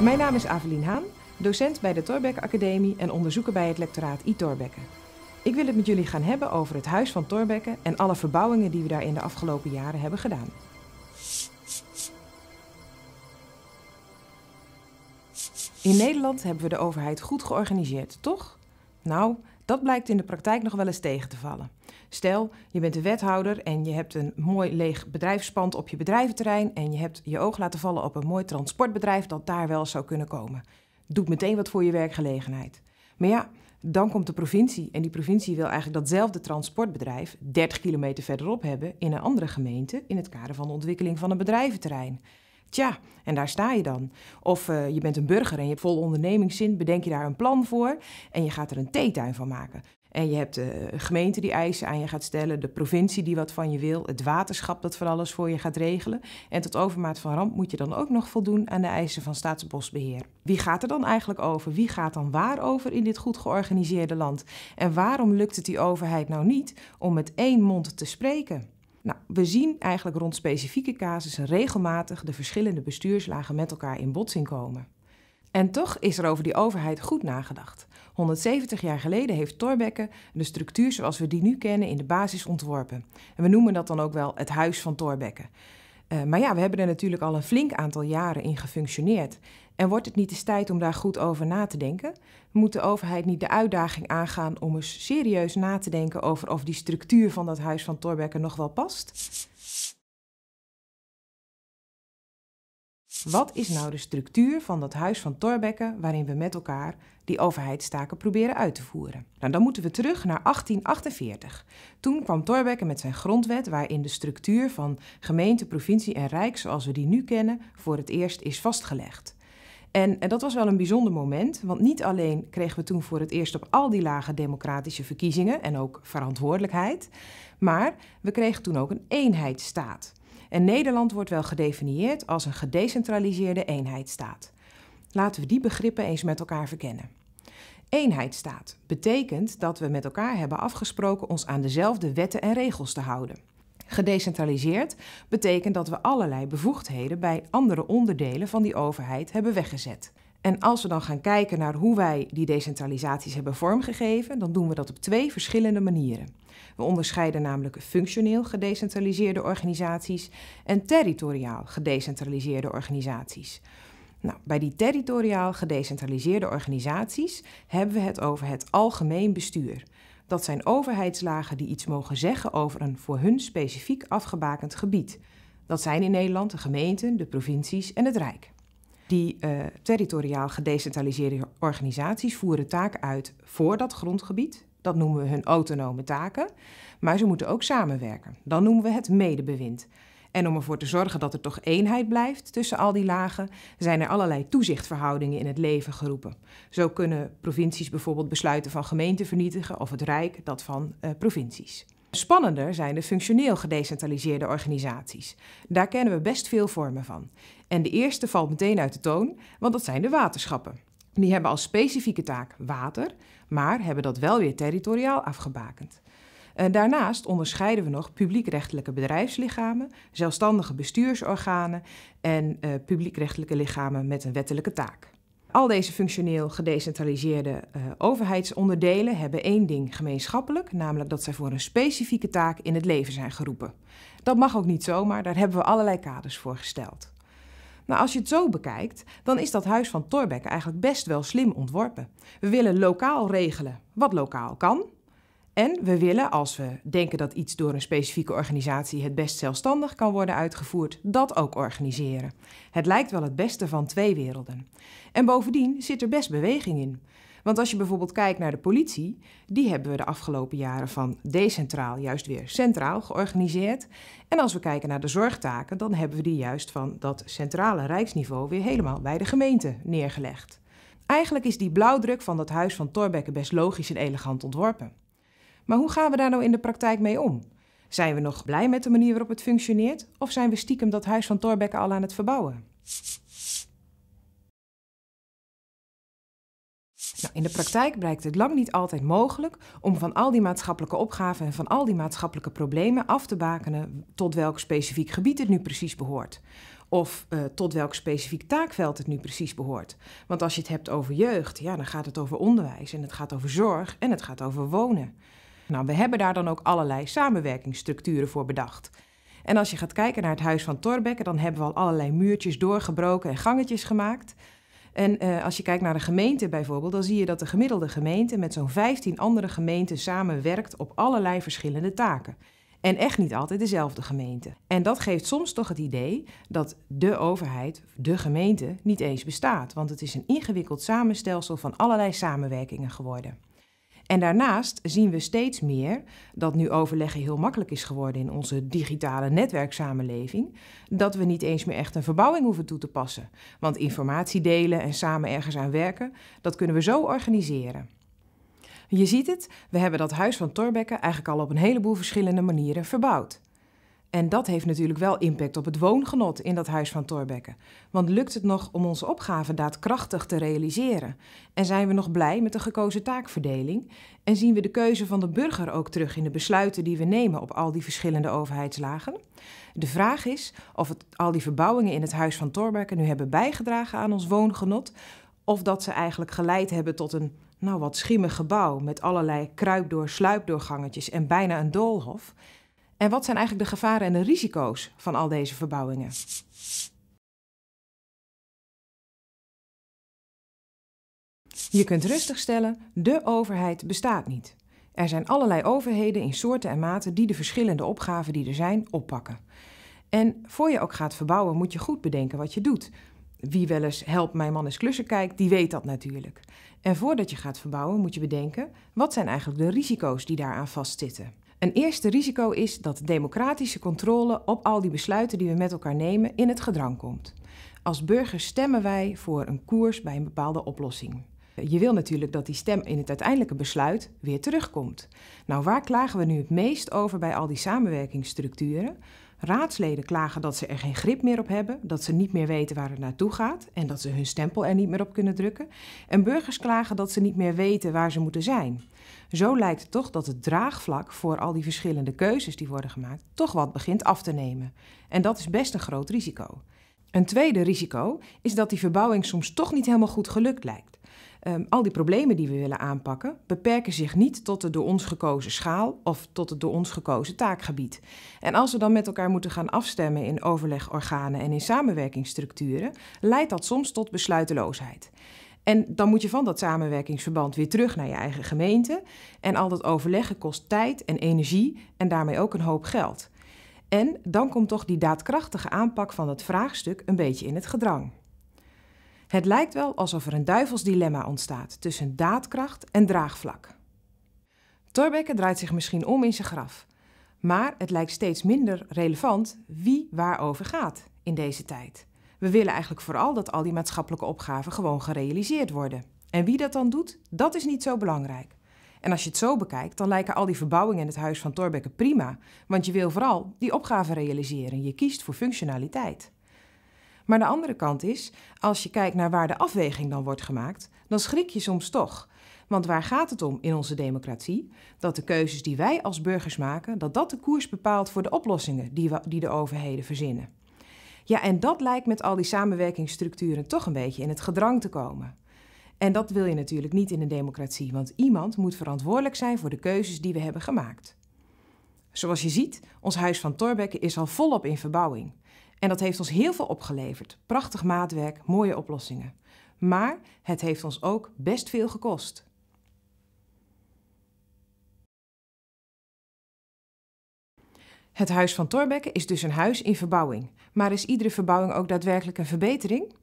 Mijn naam is Avelien Haan, docent bij de Torbeck Academie en onderzoeker bij het lectoraat I-Torbekke. Ik wil het met jullie gaan hebben over het huis van Torbekke en alle verbouwingen die we daar in de afgelopen jaren hebben gedaan. In Nederland hebben we de overheid goed georganiseerd, toch? Nou, dat blijkt in de praktijk nog wel eens tegen te vallen. Stel, je bent de wethouder en je hebt een mooi leeg bedrijfspand op je bedrijventerrein en je hebt je oog laten vallen op een mooi transportbedrijf dat daar wel zou kunnen komen. Doet meteen wat voor je werkgelegenheid. Maar ja, dan komt de provincie en die provincie wil eigenlijk datzelfde transportbedrijf 30 kilometer verderop hebben in een andere gemeente in het kader van de ontwikkeling van een bedrijventerrein. Tja, en daar sta je dan. Of eh, je bent een burger en je hebt vol ondernemingszin, bedenk je daar een plan voor en je gaat er een theetuin van maken. En je hebt de gemeente die eisen aan je gaat stellen, de provincie die wat van je wil, het waterschap dat voor alles voor je gaat regelen. En tot overmaat van ramp moet je dan ook nog voldoen aan de eisen van Staatsbosbeheer. Wie gaat er dan eigenlijk over? Wie gaat dan waar over in dit goed georganiseerde land? En waarom lukt het die overheid nou niet om met één mond te spreken? Nou, we zien eigenlijk rond specifieke casussen regelmatig de verschillende bestuurslagen met elkaar in botsing komen. En toch is er over die overheid goed nagedacht. 170 jaar geleden heeft Torbekke de structuur zoals we die nu kennen in de basis ontworpen. En we noemen dat dan ook wel het Huis van Torbekke. Uh, eh, maar ja, we hebben er natuurlijk al een flink aantal jaren in gefunctioneerd. En wordt het niet de tijd om daar goed over na te denken? Moet de overheid niet de uitdaging aangaan om eens serieus na te denken over of die structuur van dat Huis van Torbekke nog wel past? Wat is nou de structuur van dat huis van Thorbecke waarin we met elkaar die overheidstaken proberen uit te voeren? Nou, dan moeten we terug naar 1848. Toen kwam Thorbecke met zijn grondwet waarin de structuur van gemeente, provincie en rijk zoals we die nu kennen voor het eerst is vastgelegd. En, dat was wel een bijzonder moment, want niet alleen kregen we toen voor het eerst op al die lagen democratische verkiezingen en ook verantwoordelijkheid, maar we kregen toen ook een eenheidsstaat. En Nederland wordt wel gedefinieerd als een gedecentraliseerde eenheidsstaat. Laten we die begrippen eens met elkaar verkennen. Eenheidsstaat betekent dat we met elkaar hebben afgesproken ons aan dezelfde wetten en regels te houden. Gedecentraliseerd betekent dat we allerlei bevoegdheden bij andere onderdelen van die overheid hebben weggezet. En als we dan gaan kijken naar hoe wij die decentralisaties hebben vormgegeven, dan doen we dat op twee verschillende manieren. We onderscheiden namelijk functioneel gedecentraliseerde organisaties en territoriaal gedecentraliseerde organisaties. Nou, bij die territoriaal gedecentraliseerde organisaties hebben we het over het algemeen bestuur. Dat zijn overheidslagen die iets mogen zeggen over een voor hun specifiek afgebakend gebied. Dat zijn in Nederland de gemeenten, de provincies en het Rijk. Die eh, territoriaal gedecentraliseerde organisaties voeren taken uit voor dat grondgebied. Dat noemen we hun autonome taken. Maar ze moeten ook samenwerken. Dan noemen we het medebewind. En om ervoor te zorgen dat er toch eenheid blijft tussen al die lagen, zijn er allerlei toezichtverhoudingen in het leven geroepen. Zo kunnen provincies bijvoorbeeld besluiten van gemeenten vernietigen of het Rijk dat van eh, provincies. Spannender zijn de functioneel gedecentraliseerde organisaties. Daar kennen we best veel vormen van. En de eerste valt meteen uit de toon, want dat zijn de waterschappen. Die hebben als specifieke taak water, maar hebben dat wel weer territoriaal afgebakend. Eh, daarnaast onderscheiden we nog publiekrechtelijke bedrijfslichamen, zelfstandige bestuursorganen en eh, publiekrechtelijke lichamen met een wettelijke taak. Al deze functioneel gedecentraliseerde eh, overheidsonderdelen hebben één ding gemeenschappelijk, namelijk dat zij voor een specifieke taak in het leven zijn geroepen. Dat mag ook niet zomaar, daar hebben we allerlei kaders voor gesteld. Nou, als je het zo bekijkt, dan is dat huis van Torbeck eigenlijk best wel slim ontworpen. We willen lokaal regelen wat lokaal kan, en we willen, als we denken dat iets door een specifieke organisatie het best zelfstandig kan worden uitgevoerd, dat ook organiseren. Het lijkt wel het beste van twee werelden. En bovendien zit er best beweging in. Want als je bijvoorbeeld kijkt naar de politie, die hebben we de afgelopen jaren van decentraal juist weer centraal georganiseerd. En als we kijken naar de zorgtaken, dan hebben we die juist van dat centrale rijksniveau weer helemaal bij de gemeente neergelegd. Eigenlijk is die blauwdruk van dat huis van Thorbecke best logisch en elegant ontworpen. Maar hoe gaan we daar nou in de praktijk mee om? Zijn we nog blij met de manier waarop het functioneert? Of zijn we stiekem dat huis van Torbekke al aan het verbouwen? Nou, in de praktijk blijkt het lang niet altijd mogelijk om van al die maatschappelijke opgaven en van al die maatschappelijke problemen af te bakenen tot welk specifiek gebied het nu precies behoort. Of eh, tot welk specifiek taakveld het nu precies behoort. Want als je het hebt over jeugd, ja, dan gaat het over onderwijs en het gaat over zorg en het gaat over wonen. Nou, we hebben daar dan ook allerlei samenwerkingsstructuren voor bedacht. En als je gaat kijken naar het huis van Torbekke, dan hebben we al allerlei muurtjes doorgebroken en gangetjes gemaakt. En eh, als je kijkt naar de gemeente bijvoorbeeld, dan zie je dat de gemiddelde gemeente met zo'n 15 andere gemeenten samenwerkt op allerlei verschillende taken. En echt niet altijd dezelfde gemeente. En dat geeft soms toch het idee dat de overheid, de gemeente, niet eens bestaat. Want het is een ingewikkeld samenstelsel van allerlei samenwerkingen geworden. En daarnaast zien we steeds meer dat nu overleggen heel makkelijk is geworden in onze digitale netwerksamenleving, dat we niet eens meer echt een verbouwing hoeven toe te passen. Want informatie delen en samen ergens aan werken, dat kunnen we zo organiseren. Je ziet het, we hebben dat huis van Torbekke eigenlijk al op een heleboel verschillende manieren verbouwd. En dat heeft natuurlijk wel impact op het woongenot in dat Huis van Torbekke. Want lukt het nog om onze opgave daadkrachtig te realiseren? En zijn we nog blij met de gekozen taakverdeling? En zien we de keuze van de burger ook terug in de besluiten die we nemen op al die verschillende overheidslagen? De vraag is of het, al die verbouwingen in het Huis van Torbekke nu hebben bijgedragen aan ons woongenot, of dat ze eigenlijk geleid hebben tot een nou wat schimmig gebouw met allerlei kruipdoor, sluipdoorgangetjes en bijna een doolhof. En wat zijn eigenlijk de gevaren en de risico's van al deze verbouwingen? Je kunt rustig stellen, de overheid bestaat niet. Er zijn allerlei overheden in soorten en maten die de verschillende opgaven die er zijn oppakken. En voor je ook gaat verbouwen moet je goed bedenken wat je doet. Wie wel eens help mijn man is klussen kijkt, die weet dat natuurlijk. En voordat je gaat verbouwen moet je bedenken wat zijn eigenlijk de risico's die daaraan vastzitten. Een eerste risico is dat democratische controle op al die besluiten die we met elkaar nemen in het gedrang komt. Als burgers stemmen wij voor een koers bij een bepaalde oplossing. Je wil natuurlijk dat die stem in het uiteindelijke besluit weer terugkomt. Nou, waar klagen we nu het meest over bij al die samenwerkingsstructuren? Raadsleden klagen dat ze er geen grip meer op hebben, dat ze niet meer weten waar het naartoe gaat en dat ze hun stempel er niet meer op kunnen drukken. En burgers klagen dat ze niet meer weten waar ze moeten zijn. Zo lijkt het toch dat het draagvlak voor al die verschillende keuzes die worden gemaakt toch wat begint af te nemen. En dat is best een groot risico. Een tweede risico is dat die verbouwing soms toch niet helemaal goed gelukt lijkt. Ehm, al die problemen die we willen aanpakken beperken zich niet tot de door ons gekozen schaal of tot het door ons gekozen taakgebied. En als we dan met elkaar moeten gaan afstemmen in overlegorganen en in samenwerkingsstructuren, leidt dat soms tot besluiteloosheid. En dan moet je van dat samenwerkingsverband weer terug naar je eigen gemeente. En al dat overleggen kost tijd en energie en daarmee ook een hoop geld. En dan komt toch die daadkrachtige aanpak van het vraagstuk een beetje in het gedrang. Het lijkt wel alsof er een duivels dilemma ontstaat tussen daadkracht en draagvlak. Thorbecke draait zich misschien om in zijn graf, maar het lijkt steeds minder relevant wie waarover gaat in deze tijd. We willen eigenlijk vooral dat al die maatschappelijke opgaven gewoon gerealiseerd worden. En wie dat dan doet, dat is niet zo belangrijk. En als je het zo bekijkt, dan lijken al die verbouwingen in het huis van Thorbecke prima, want je wil vooral die opgaven realiseren. Je kiest voor functionaliteit. Maar de andere kant is, als je kijkt naar waar de afweging dan wordt gemaakt, dan schrik je soms toch. Want waar gaat het om in onze democratie? Dat de keuzes die wij als burgers maken, dat dat de koers bepaalt voor de oplossingen die, die de overheden verzinnen. Ja, en dat lijkt met al die samenwerkingsstructuren toch een beetje in het gedrang te komen. En dat wil je natuurlijk niet in een democratie, want iemand moet verantwoordelijk zijn voor de keuzes die we hebben gemaakt. Zoals je ziet, ons huis van Torbekke is al volop in verbouwing. En dat heeft ons heel veel opgeleverd. Prachtig maatwerk, mooie oplossingen. Maar het heeft ons ook best veel gekost. Het Huis van Torbekke is dus een huis in verbouwing. Maar is iedere verbouwing ook daadwerkelijk een verbetering?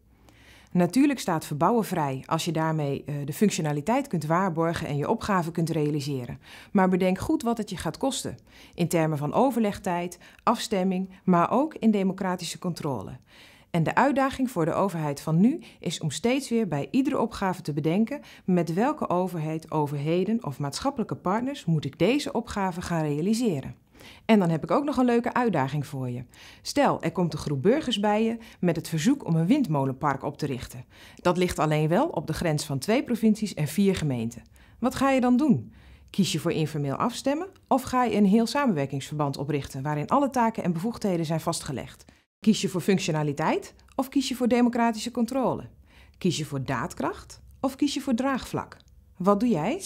Natuurlijk staat verbouwen vrij als je daarmee eh, de functionaliteit kunt waarborgen en je opgave kunt realiseren. Maar bedenk goed wat het je gaat kosten. In termen van overlegtijd, afstemming, maar ook in democratische controle. En de uitdaging voor de overheid van nu is om steeds weer bij iedere opgave te bedenken met welke overheid, overheden of maatschappelijke partners moet ik deze opgave gaan realiseren. En dan heb ik ook nog een leuke uitdaging voor je. Stel, er komt een groep burgers bij je met het verzoek om een windmolenpark op te richten. Dat ligt alleen wel op de grens van twee provincies en vier gemeenten. Wat ga je dan doen? Kies je voor informeel afstemmen of ga je een heel samenwerkingsverband oprichten waarin alle taken en bevoegdheden zijn vastgelegd? Kies je voor functionaliteit of kies je voor democratische controle? Kies je voor daadkracht of kies je voor draagvlak? Wat doe jij?